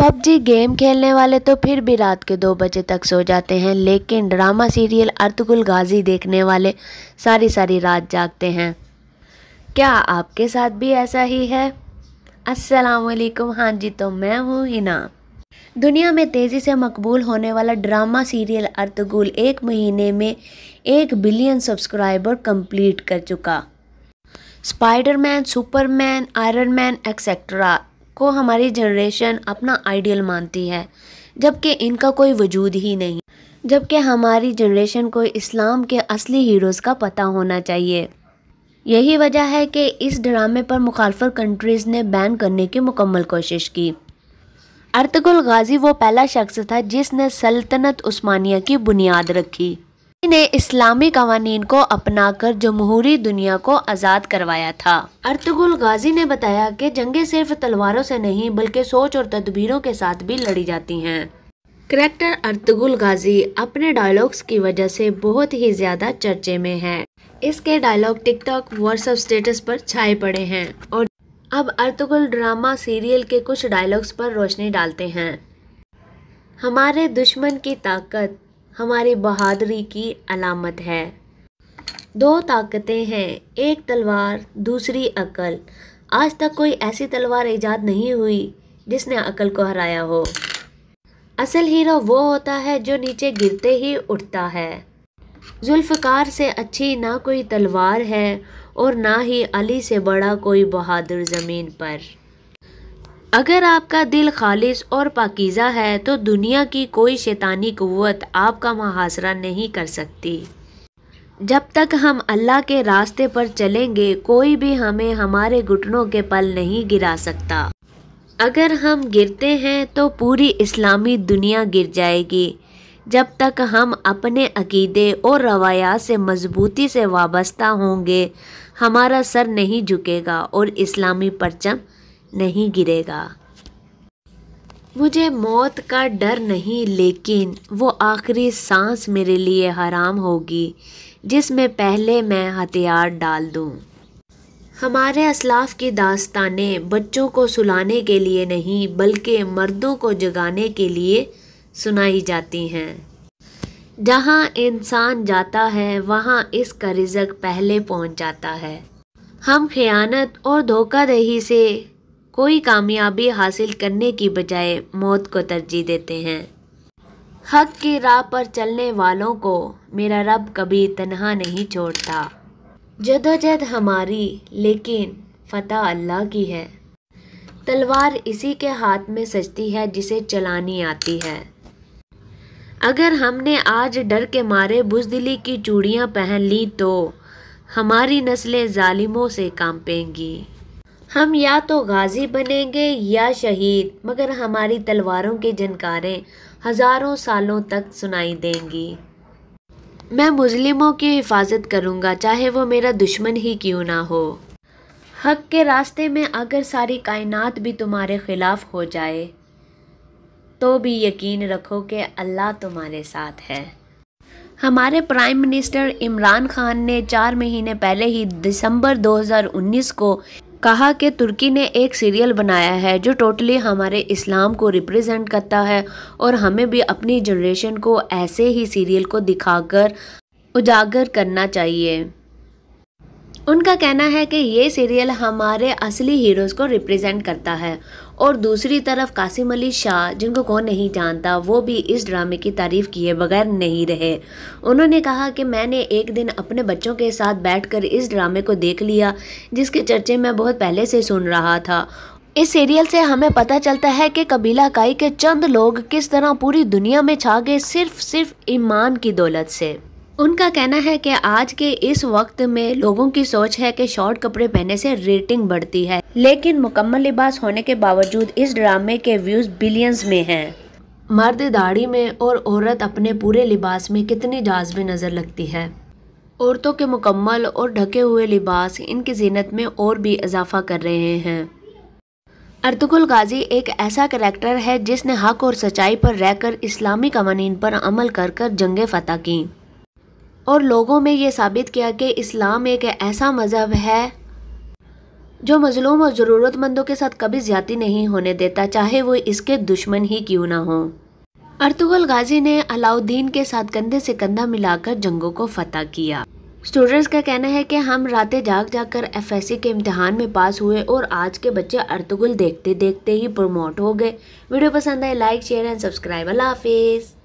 PUBG game खेलने वाले तो फिर भी रात के दो बजे तक सो जाते हैं लेकिन ड्रामा सीरियल अर्तगुल गाजी देखने वाले सारी सारी रात जागते हैं क्या आपके साथ भी ऐसा ही है अस्सलाम वालेकुम हाँ जी तो मैं हूँ हिना दुनिया में तेज़ी से मकबूल होने वाला ड्रामा सीरियल अर्तगुल एक महीने में एक बिलियन सब्सक्राइबर कंप्लीट कर चुका Spiderman Superman Iron Man etcetera को हमारी जनरेशन अपना आइडियल मानती है जबकि इनका कोई वजूद ही नहीं जबकि हमारी जनरेशन को इस्लाम के असली हीरोज़ का पता होना चाहिए यही वजह है कि इस ड्रामे पर मुखालफर कंट्रीज़ ने बैन करने की मुकम्मल कोशिश की अर्तगुल गाजी वो पहला शख्स था जिसने सल्तनत उस्मानिया की बुनियाद रखी ने इस्लामी कवानीन को अपनाकर जमहूरी दुनिया को आज़ाद करवाया था अर्तगुल गाजी ने बताया कि जंगें सिर्फ तलवारों से नहीं बल्कि सोच और तदबीरों के साथ भी लड़ी जाती हैं करेक्टर अर्तगुल गाजी अपने डायलॉग्स की वजह से बहुत ही ज़्यादा चर्चे में है इसके डायलॉग टिकटॉक व्हाट्सअप स्टेटस पर छाए पड़े हैं और अब अर्तगुल ड्रामा सीरियल के कुछ डायलॉग्स पर रोशनी डालते हैं हमारे दुश्मन की ताकत हमारी बहादुरी की अलामत है दो ताकतें हैं एक तलवार दूसरी अकल आज तक कोई ऐसी तलवार ईजाद नहीं हुई जिसने अकल को हराया हो असल हीरो वो होता है जो नीचे गिरते ही उठता है जुल्फ़कार से अच्छी ना कोई तलवार है और ना ही अली से बड़ा कोई बहादुर ज़मीन पर अगर आपका दिल खालिश और पाकिज़ा है तो दुनिया की कोई शैतानी क़वत आपका मुहासरा नहीं कर सकती जब तक हम अल्लाह के रास्ते पर चलेंगे कोई भी हमें हमारे घुटनों के पल नहीं गिरा सकता अगर हम गिरते हैं तो पूरी इस्लामी दुनिया गिर जाएगी जब तक हम अपने अकीदे और रवायात से मजबूती से वाबस्ता होंगे हमारा सर नहीं झुकेगा और इस्लामी परचम नहीं गिरेगा मुझे मौत का डर नहीं लेकिन वो आखिरी सांस मेरे लिए हराम होगी जिसमें पहले मैं हथियार डाल दूं। हमारे असलाफ की दास्तानें बच्चों को सुलाने के लिए नहीं बल्कि मर्दों को जगाने के लिए सुनाई जाती हैं जहाँ इंसान जाता है वहाँ इसका रिजक पहले पहुँच जाता है हम खयानत और दही से कोई कामयाबी हासिल करने की बजाय मौत को तरजीह देते हैं हक की राह पर चलने वालों को मेरा रब कभी तनहा नहीं छोड़ता जदोजहद हमारी लेकिन फतह अल्लाह की है तलवार इसी के हाथ में सजती है जिसे चलानी आती है अगर हमने आज डर के मारे बुजदिली की चूड़ियाँ पहन ली तो हमारी नस्लें जालिमों से कांपेंगी हम या तो गाजी बनेंगे या शहीद मगर हमारी तलवारों के जनकारें हज़ारों सालों तक सुनाई देंगी मैं मुस्लिमों की हिफाजत करूँगा चाहे वो मेरा दुश्मन ही क्यों ना हो हक के रास्ते में अगर सारी कायनात भी तुम्हारे ख़िलाफ़ हो जाए तो भी यकीन रखो कि अल्लाह तुम्हारे साथ है हमारे प्राइम मिनिस्टर इमरान खान ने चार महीने पहले ही दिसंबर 2019 को कहा कि तुर्की ने एक सीरियल बनाया है जो टोटली हमारे इस्लाम को रिप्रेजेंट करता है और हमें भी अपनी जनरेशन को ऐसे ही सीरियल को दिखाकर उजागर करना चाहिए उनका कहना है कि ये सीरियल हमारे असली हीरोज़ को रिप्रेजेंट करता है और दूसरी तरफ कासिम अली शाह जिनको कौन नहीं जानता वो भी इस ड्रामे की तारीफ किए बगैर नहीं रहे उन्होंने कहा कि मैंने एक दिन अपने बच्चों के साथ बैठकर इस ड्रामे को देख लिया जिसके चर्चे मैं बहुत पहले से सुन रहा था इस सीरियल से हमें पता चलता है कि कबीला काई के चंद लोग किस तरह पूरी दुनिया में छा गए सिर्फ सिर्फ ईमान की दौलत से उनका कहना है कि आज के इस वक्त में लोगों की सोच है कि शॉर्ट कपड़े पहनने से रेटिंग बढ़ती है लेकिन मुकम्मल लिबास होने के बावजूद इस ड्रामे के व्यूज बिलियंस में हैं मर्द दाढ़ी में और औरत अपने पूरे लिबास में कितनी जाजबी नज़र लगती है औरतों के मुकम्मल और ढके हुए लिबास इनकी जीनत में और भी इजाफा कर रहे हैं अर्तगुल गाजी एक ऐसा करैक्टर है जिसने हक और सच्चाई पर रहकर इस्लामी कवानीन पर अमल कर कर जंगे फतह की और लोगों में ये साबित किया कि इस्लाम एक ऐसा मज़हब है जो मज़लूम और ज़रूरतमंदों के साथ कभी ज़्यादा नहीं होने देता चाहे वो इसके दुश्मन ही क्यों ना हों अर्तुगल गाजी ने अलाउद्दीन के साथ कंधे से कंधा मिलाकर जंगों को फतह किया स्टूडेंट्स का कहना है कि हम रातें जाग जाकर एफ के इम्तहान में पास हुए और आज के बच्चे अर्तुगल देखते देखते ही प्रमोट हो गए वीडियो पसंद आए लाइक शेयर एंड सब्सक्राइब अल्लाह हाफिज़